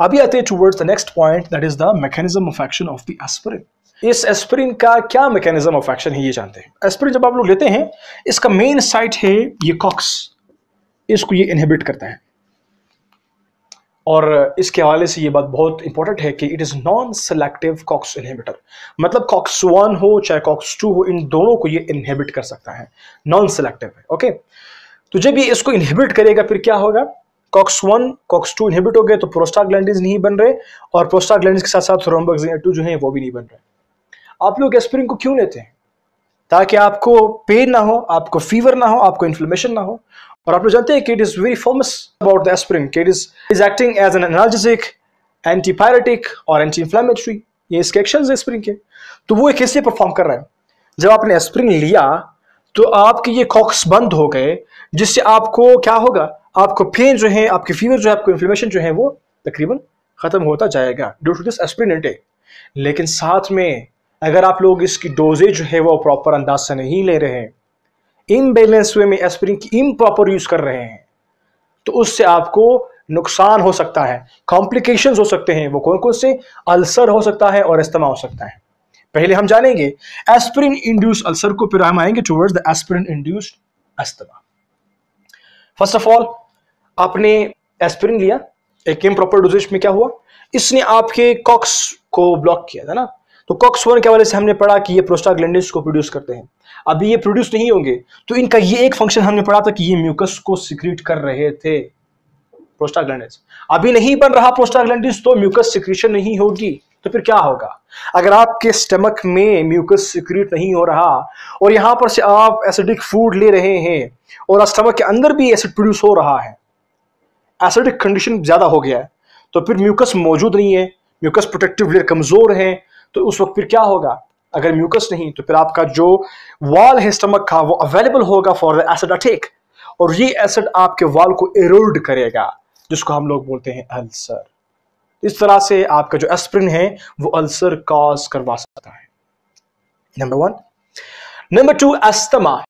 अभी आते हैं towards the next point that is the mechanism of action of the aspirin इस aspirin का क्या मैकेनिज्म ऑफ एक्शन है ये जानते हैं एस्पिरिन जब आप लोग लेते हैं इसका मेन साइट है ये कॉक्स इसको ये इनहिबिट करता है और इसके हवाले से ये बात बहुत इंपॉर्टेंट है कि it is non selective COX inhibitor मतलब कॉक्स वन हो चाहे कॉक्स टू हो इन दोनों को ये इनहिबिट कर सकता है नॉन सेलेक्टिव है ओके तो जब ये इसको इनहिबिट करेगा फिर क्या होगा COX one COX two inhibit हो गए तो प्रोस्टाग्लैंडिज नहीं बन रहे और प्रोस्टाग्लैंडिज के साथ साथ टू जो है वो भी नहीं बन रहे आप लोग एस्पिरिन को क्यों लेते हैं ताकि आपको पेन ना हो आपको फीवर ना हो आपको इन्फ्लेमेशन ना हो और आप लोग जानते हैं कि it is very famous about the aspirin it is is acting as an analgesic antipyretic और एंटी इन्फ्लामेटरी ये इसके एक्शन है एस्प्रिन के तो वो एक ऐसे परफॉर्म कर रहे हैं जब आपने एस्प्रिन लिया तो आपके ये कॉक्स बंद हो गए जिससे आपको क्या होगा आपको पेन जो है आपके फीवर जो है आपको इन्फ्लेमेशन जो है वो तकरीबन ख़त्म होता जाएगा due to this aspirin intake लेकिन साथ में अगर आप लोग इसकी डोजेज जो है वो प्रॉपर अंदाज से नहीं ले रहे हैं इनबैलेंस वे में एस्प्रिन की इम्प्रॉपर यूज़ कर रहे हैं तो उससे आपको नुकसान हो सकता है कॉम्प्लिकेशन हो सकते हैं वो कौन कौन से अल्सर हो सकता है और इस्तेमाल हो सकता है पहले हम जानेंगे एस्प्रिन इंड्यूस अल्सर को फिर हम आएंगे towards the aspirin induced asthma first of all आपने एस्पिरिन लिया एक प्रॉपर डोजेज में क्या हुआ इसने आपके कॉक्स को ब्लॉक किया था ना तो कॉक्स वन के हवाले से हमने पढ़ा कि ये प्रोस्टाग्लैंडिस को प्रोड्यूस करते हैं अभी ये प्रोड्यूस नहीं होंगे तो इनका ये एक फंक्शन हमने पढ़ा था कि ये म्यूकस को सिक्रीट कर रहे थे प्रोस्टाग्लैंडिस अभी नहीं बन रहा प्रोस्टाग्लैंडिस तो म्यूकस सिक्रीशन नहीं होगी तो फिर क्या होगा अगर आपके स्टमक में म्यूकस सिक्रीट नहीं हो रहा और यहां पर से आप एसिडिक फूड ले रहे हैं और स्टमक के अंदर भी एसिड प्रोड्यूस हो रहा है एसिडिक कंडीशन ज़्यादा हो गया है तो फिर म्यूकस मौजूद नहीं है म्यूकस प्रोटेक्टिव लेयर कमज़ोर है तो उस वक्त फिर क्या होगा अगर म्यूकस नहीं तो फिर आपका जो वाल है स्टमक का वो अवेलेबल होगा फॉर द एसिड अटैक और ये एसिड आपके वाल को एरोल्ड करेगा जिसको हम लोग बोलते हैं अल्सर इस तरह से आपका जो एस्प्रिन है वो अल्सर कॉज करवा सकता है number one number two asthma